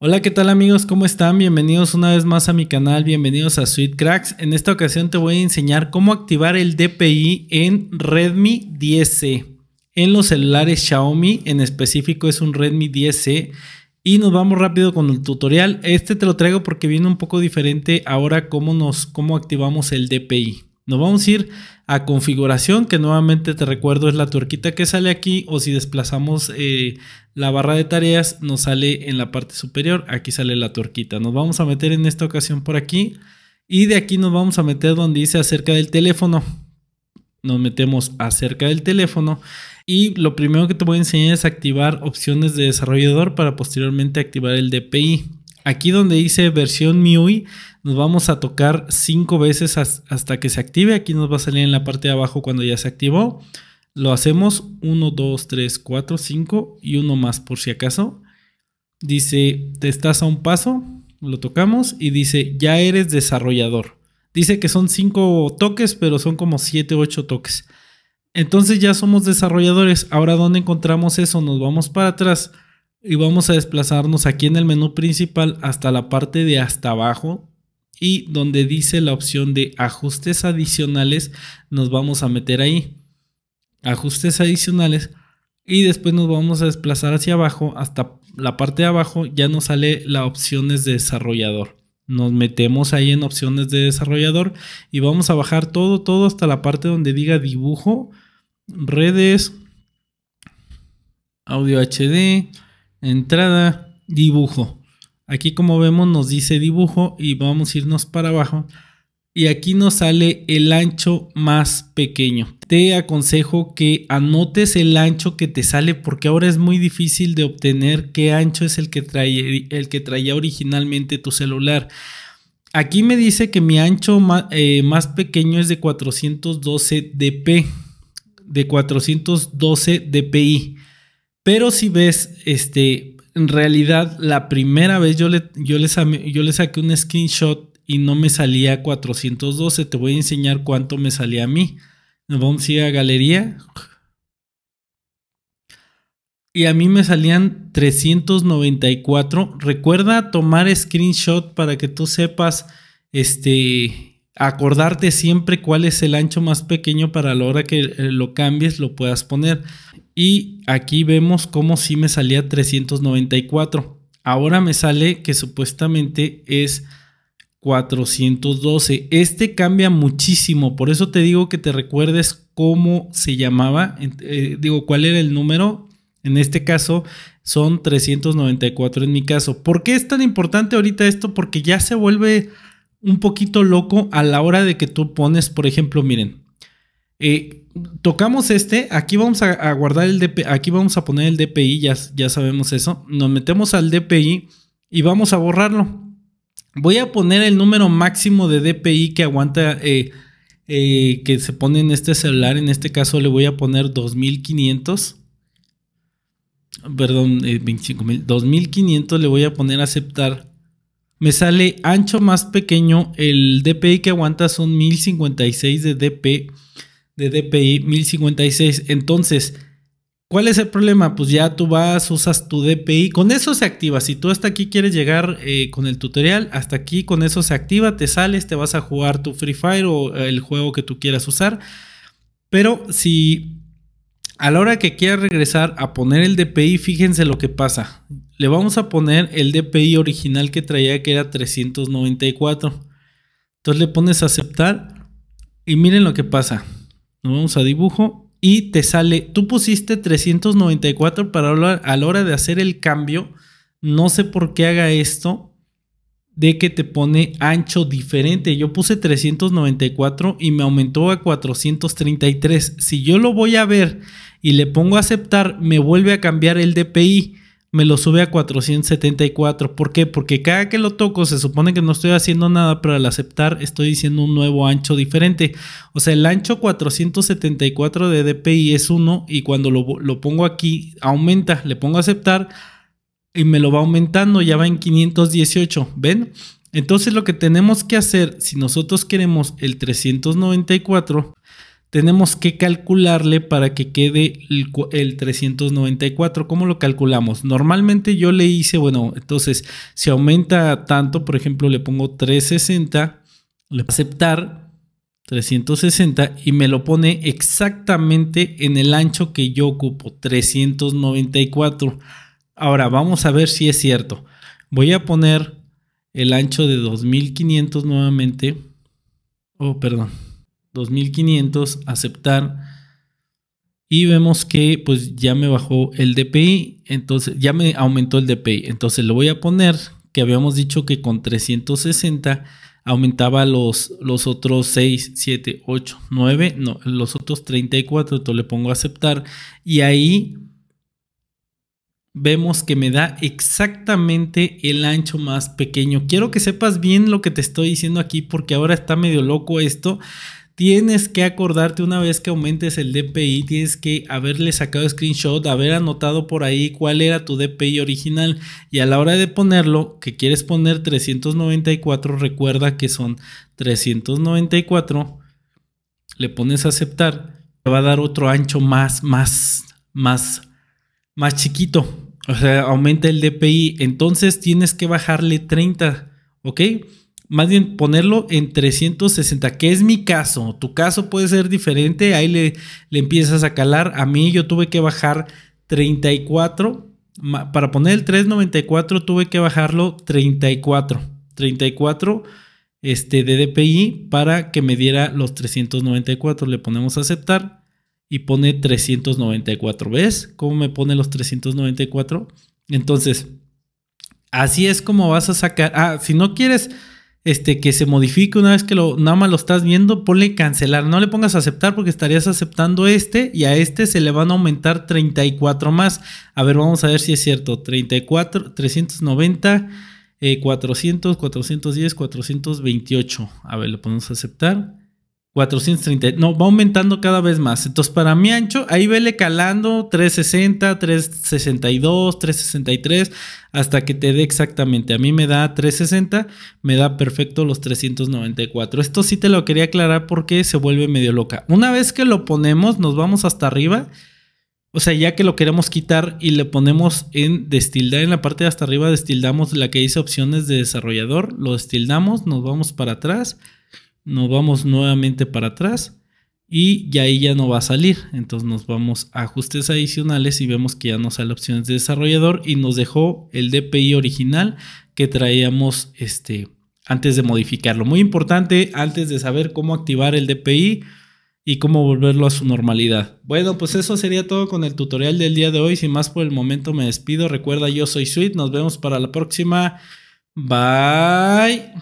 Hola, ¿qué tal amigos? ¿Cómo están? Bienvenidos una vez más a mi canal, bienvenidos a Sweet Cracks. En esta ocasión te voy a enseñar cómo activar el DPI en Redmi 10C. En los celulares Xiaomi, en específico es un Redmi 10C. Y nos vamos rápido con el tutorial. Este te lo traigo porque viene un poco diferente ahora cómo, nos, cómo activamos el DPI. Nos vamos a ir a configuración, que nuevamente te recuerdo es la tuerquita que sale aquí, o si desplazamos eh, la barra de tareas, nos sale en la parte superior, aquí sale la tuerquita. Nos vamos a meter en esta ocasión por aquí, y de aquí nos vamos a meter donde dice acerca del teléfono. Nos metemos acerca del teléfono y lo primero que te voy a enseñar es activar opciones de desarrollador para posteriormente activar el DPI. Aquí donde dice versión MIUI, nos vamos a tocar cinco veces hasta que se active. Aquí nos va a salir en la parte de abajo cuando ya se activó. Lo hacemos 1, 2, 3, 4, 5 y uno más por si acaso. Dice, te estás a un paso, lo tocamos y dice, ya eres desarrollador. Dice que son cinco toques, pero son como siete, ocho toques. Entonces ya somos desarrolladores. Ahora, ¿dónde encontramos eso? Nos vamos para atrás y vamos a desplazarnos aquí en el menú principal hasta la parte de hasta abajo y donde dice la opción de ajustes adicionales nos vamos a meter ahí ajustes adicionales y después nos vamos a desplazar hacia abajo hasta la parte de abajo ya nos sale la opciones de desarrollador nos metemos ahí en opciones de desarrollador y vamos a bajar todo todo hasta la parte donde diga dibujo redes audio HD Entrada, dibujo. Aquí como vemos nos dice dibujo y vamos a irnos para abajo. Y aquí nos sale el ancho más pequeño. Te aconsejo que anotes el ancho que te sale porque ahora es muy difícil de obtener qué ancho es el que, trae, el que traía originalmente tu celular. Aquí me dice que mi ancho eh, más, pequeño es de 412 dp, de 412 dpi. Pero si ves, este, en realidad la primera vez yo le, yo yo saqué un screenshot y no me salía 412. Te voy a enseñar cuánto me salía a mí. vamos a ir a galería. Y a mí me salían 394. Recuerda tomar screenshot para que tú sepas, este, acordarte siempre cuál es el ancho más pequeño para la hora que eh, lo cambies lo puedas poner. Y aquí vemos cómo si me salía 394. Ahora me sale que supuestamente es 412. Este cambia muchísimo, por eso te digo que te recuerdes cómo se llamaba, eh, digo, cuál era el número. En este caso son 394 en mi caso. ¿Por qué es tan importante ahorita esto? Porque ya se vuelve un poquito loco a la hora de que tú pones, por ejemplo, miren, eh, tocamos este, aquí vamos a, guardar el DPI, aquí vamos a poner el DPI, ya, ya sabemos eso. Nos metemos al DPI y vamos a borrarlo. Voy a poner el número máximo de DPI que aguanta, eh, eh, que se pone en este celular. En este caso le voy a poner 2500. Perdón, 25.000. 2500 le voy a poner aceptar. Me sale ancho más pequeño. El DPI que aguanta son 1056 de DPI de DPI 1056. Entonces, ¿cuál es el problema? Pues ya tú vas, usas tu DPI, con eso se activa. Si tú hasta aquí quieres llegar eh, con el tutorial, hasta aquí con eso se activa, te sales, te vas a jugar tu Free Fire o eh, el juego que tú quieras usar. Pero si a la hora que quieras regresar a poner el DPI, fíjense lo que pasa. Le vamos a poner el DPI original que traía, que era 394. Entonces le pones a aceptar y miren lo que pasa. Nos vamos a dibujo y te sale, tú pusiste 394 para a la hora de hacer el cambio. No sé por qué haga esto de que te pone ancho diferente. Yo puse 394 y me aumentó a 433. Si yo lo voy a ver y le pongo a aceptar, me vuelve a cambiar el DPI me lo sube a 474. ¿Por qué? Porque cada que lo toco se supone que no estoy haciendo nada, pero al aceptar estoy diciendo un nuevo ancho diferente. O sea, el ancho 474 de DPI es 1 y cuando lo, pongo aquí aumenta, le pongo aceptar y me lo va aumentando, ya va en 518, ¿ven? Entonces lo que tenemos que hacer, si nosotros queremos el 394, tenemos que calcularle para que quede el, 394. ¿Cómo lo calculamos? Normalmente yo le hice, bueno, entonces si aumenta tanto, por ejemplo, le pongo 360, le aceptar 360 y me lo pone exactamente en el ancho que yo ocupo, 394. Ahora vamos a ver si es cierto. Voy a poner el ancho de 2500 nuevamente. Oh, perdón. 2500, aceptar. Y vemos que pues ya me bajó el DPI, entonces ya me aumentó el DPI. Entonces le voy a poner que habíamos dicho que con 360 aumentaba los, los otros 6, 7, 8, 9, no, los otros 34, entonces le pongo a aceptar y ahí vemos que me da exactamente el ancho más pequeño. Quiero que sepas bien lo que te estoy diciendo aquí porque ahora está medio loco esto Tienes que acordarte una vez que aumentes el DPI, tienes que haberle sacado screenshot, haber anotado por ahí cuál era tu DPI original y a la hora de ponerlo, que quieres poner 394, recuerda que son 394, le pones a aceptar, te va a dar otro ancho más, más, más, más chiquito. O sea, aumenta el DPI, entonces tienes que bajarle 30, ¿ok? más bien ponerlo en 360, que es mi caso. Tu caso puede ser diferente, ahí le, le empiezas a calar. A mí yo tuve que bajar 34, para poner el 394 tuve que bajarlo 34, 34 este, de DPI para que me diera los 394. Le ponemos aceptar y pone 394. ¿Ves cómo me pone los 394? Entonces, así es como vas a sacar. Ah, si no quieres este, que se modifique una vez que lo, nada más lo estás viendo, ponle cancelar. No le pongas aceptar porque estarías aceptando este y a este se le van a aumentar 34 más. A ver, vamos a ver si es cierto. 34, 390, 400, 410, 428. A ver, le ponemos aceptar. 430. No, va aumentando cada vez más. Entonces, para mi ancho, ahí vele calando 360, 362, 363, hasta que te dé exactamente. A mí me da 360, me da perfecto los 394. Esto sí te lo quería aclarar porque se vuelve medio loca. Una vez que lo ponemos, nos vamos hasta arriba. O sea, ya que lo queremos quitar y le ponemos en destildar en la parte de hasta arriba, destildamos la que dice opciones de desarrollador, lo destildamos, nos vamos para atrás nos vamos nuevamente para atrás y ya ahí ya no va a salir. Entonces nos vamos a ajustes adicionales y vemos que ya no sale opciones de desarrollador y nos dejó el DPI original que traíamos este, antes de modificarlo. Muy importante antes de saber cómo activar el DPI y cómo volverlo a su normalidad. Bueno, pues eso sería todo con el tutorial del día de hoy. Sin más por el momento me despido. Recuerda, yo soy Sweet. Nos vemos para la próxima. Bye.